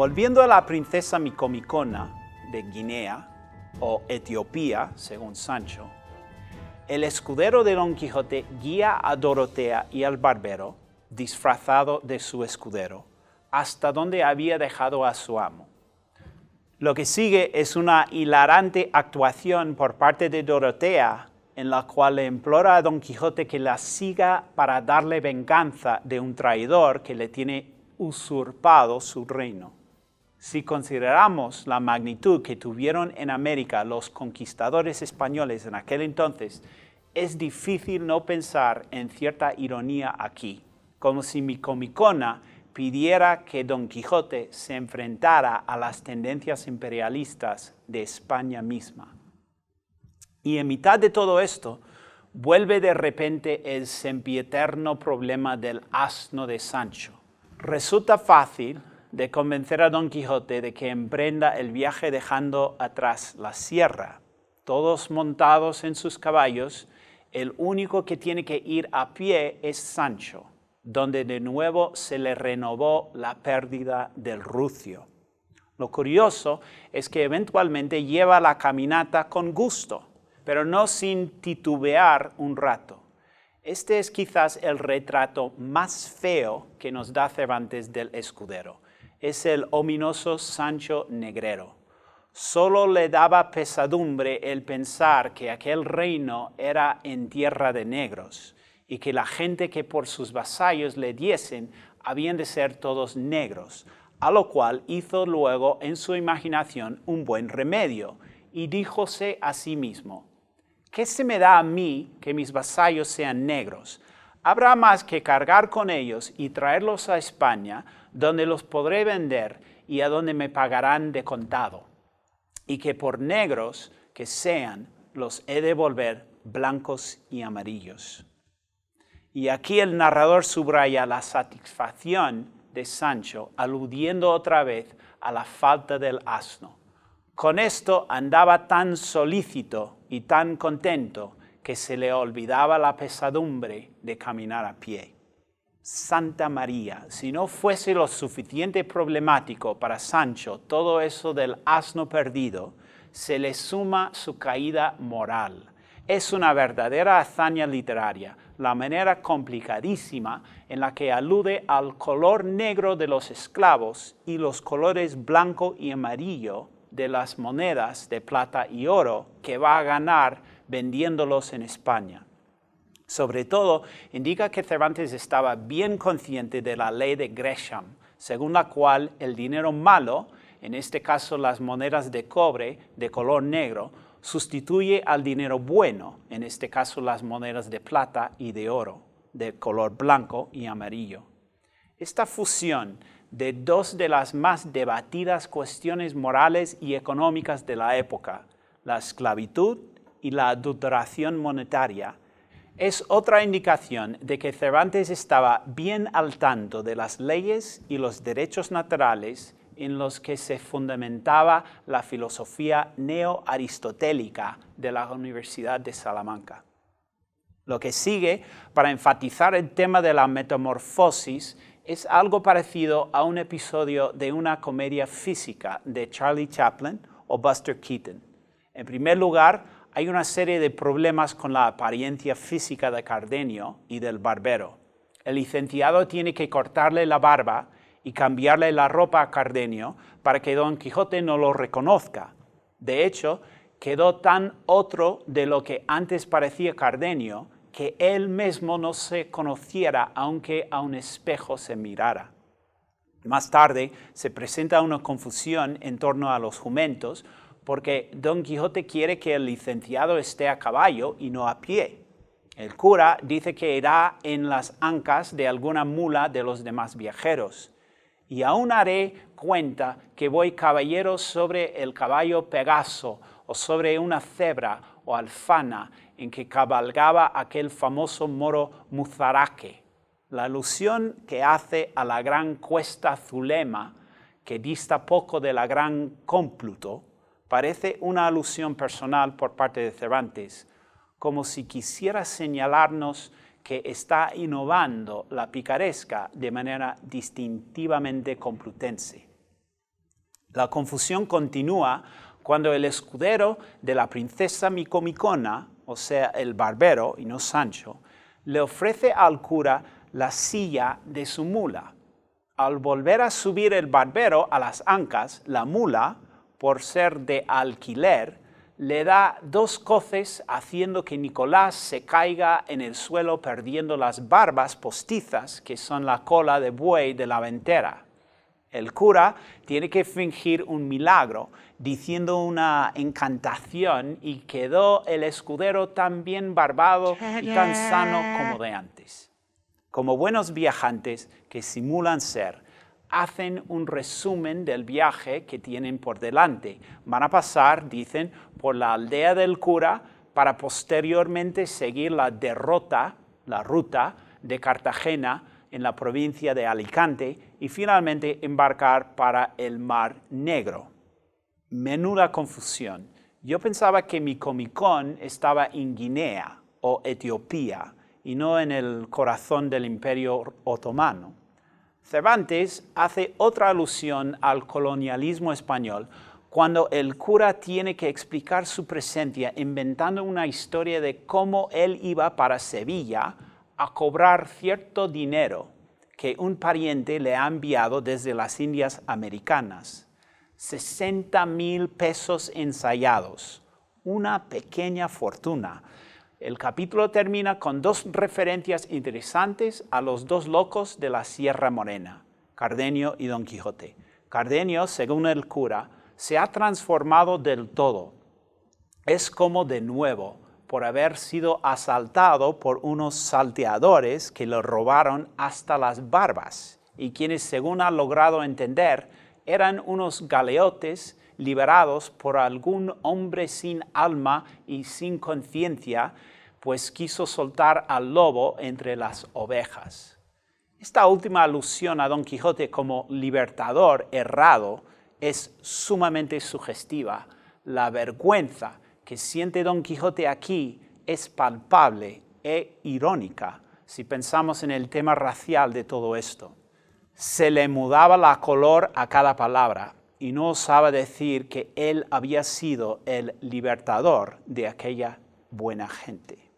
Volviendo a la princesa micomicona de Guinea, o Etiopía, según Sancho, el escudero de Don Quijote guía a Dorotea y al barbero, disfrazado de su escudero, hasta donde había dejado a su amo. Lo que sigue es una hilarante actuación por parte de Dorotea, en la cual le implora a Don Quijote que la siga para darle venganza de un traidor que le tiene usurpado su reino. Si consideramos la magnitud que tuvieron en América los conquistadores españoles en aquel entonces, es difícil no pensar en cierta ironía aquí, como si mi pidiera que Don Quijote se enfrentara a las tendencias imperialistas de España misma. Y en mitad de todo esto, vuelve de repente el sempieterno problema del asno de Sancho. Resulta fácil de convencer a Don Quijote de que emprenda el viaje dejando atrás la sierra. Todos montados en sus caballos, el único que tiene que ir a pie es Sancho, donde de nuevo se le renovó la pérdida del rucio. Lo curioso es que eventualmente lleva la caminata con gusto, pero no sin titubear un rato. Este es quizás el retrato más feo que nos da Cervantes del escudero es el ominoso Sancho Negrero. Solo le daba pesadumbre el pensar que aquel reino era en tierra de negros y que la gente que por sus vasallos le diesen habían de ser todos negros, a lo cual hizo luego en su imaginación un buen remedio, y díjose a sí mismo, ¿qué se me da a mí que mis vasallos sean negros? Habrá más que cargar con ellos y traerlos a España, donde los podré vender y a donde me pagarán de contado. Y que por negros que sean, los he de volver blancos y amarillos. Y aquí el narrador subraya la satisfacción de Sancho, aludiendo otra vez a la falta del asno. Con esto andaba tan solícito y tan contento se le olvidaba la pesadumbre de caminar a pie. Santa María, si no fuese lo suficiente problemático para Sancho todo eso del asno perdido, se le suma su caída moral. Es una verdadera hazaña literaria, la manera complicadísima en la que alude al color negro de los esclavos y los colores blanco y amarillo de las monedas de plata y oro que va a ganar vendiéndolos en España. Sobre todo, indica que Cervantes estaba bien consciente de la ley de Gresham, según la cual el dinero malo, en este caso las monedas de cobre de color negro, sustituye al dinero bueno, en este caso las monedas de plata y de oro, de color blanco y amarillo. Esta fusión de dos de las más debatidas cuestiones morales y económicas de la época, la esclavitud y la adulteración monetaria, es otra indicación de que Cervantes estaba bien al tanto de las leyes y los derechos naturales en los que se fundamentaba la filosofía neoaristotélica de la Universidad de Salamanca. Lo que sigue, para enfatizar el tema de la metamorfosis, es algo parecido a un episodio de una comedia física de Charlie Chaplin o Buster Keaton. En primer lugar, hay una serie de problemas con la apariencia física de Cardenio y del barbero. El licenciado tiene que cortarle la barba y cambiarle la ropa a Cardenio para que Don Quijote no lo reconozca. De hecho, quedó tan otro de lo que antes parecía Cardenio que él mismo no se conociera aunque a un espejo se mirara. Más tarde se presenta una confusión en torno a los jumentos porque Don Quijote quiere que el licenciado esté a caballo y no a pie. El cura dice que irá en las ancas de alguna mula de los demás viajeros. Y aún haré cuenta que voy caballero sobre el caballo Pegaso o sobre una cebra o alfana en que cabalgaba aquel famoso moro Muzaraque. La alusión que hace a la gran cuesta Zulema, que dista poco de la gran Cómpluto, parece una alusión personal por parte de Cervantes, como si quisiera señalarnos que está innovando la picaresca de manera distintivamente complutense. La confusión continúa cuando el escudero de la princesa Micomicona, o sea, el barbero y no Sancho, le ofrece al cura la silla de su mula. Al volver a subir el barbero a las ancas, la mula, por ser de alquiler, le da dos coces haciendo que Nicolás se caiga en el suelo perdiendo las barbas postizas que son la cola de buey de la ventera. El cura tiene que fingir un milagro diciendo una encantación y quedó el escudero tan bien barbado y tan sano como de antes. Como buenos viajantes que simulan ser, hacen un resumen del viaje que tienen por delante. Van a pasar, dicen, por la aldea del cura para posteriormente seguir la derrota, la ruta de Cartagena en la provincia de Alicante y finalmente embarcar para el Mar Negro. Menuda confusión. Yo pensaba que mi comicón estaba en Guinea o Etiopía y no en el corazón del imperio otomano. Cervantes hace otra alusión al colonialismo español cuando el cura tiene que explicar su presencia inventando una historia de cómo él iba para Sevilla a cobrar cierto dinero que un pariente le ha enviado desde las Indias Americanas. 60 mil pesos ensayados, una pequeña fortuna el capítulo termina con dos referencias interesantes a los dos locos de la Sierra Morena, Cardenio y Don Quijote. Cardenio, según el cura, se ha transformado del todo. Es como de nuevo, por haber sido asaltado por unos salteadores que lo robaron hasta las barbas y quienes, según ha logrado entender, eran unos galeotes liberados por algún hombre sin alma y sin conciencia, pues quiso soltar al lobo entre las ovejas. Esta última alusión a Don Quijote como libertador errado es sumamente sugestiva. La vergüenza que siente Don Quijote aquí es palpable e irónica si pensamos en el tema racial de todo esto se le mudaba la color a cada palabra y no osaba decir que él había sido el libertador de aquella buena gente.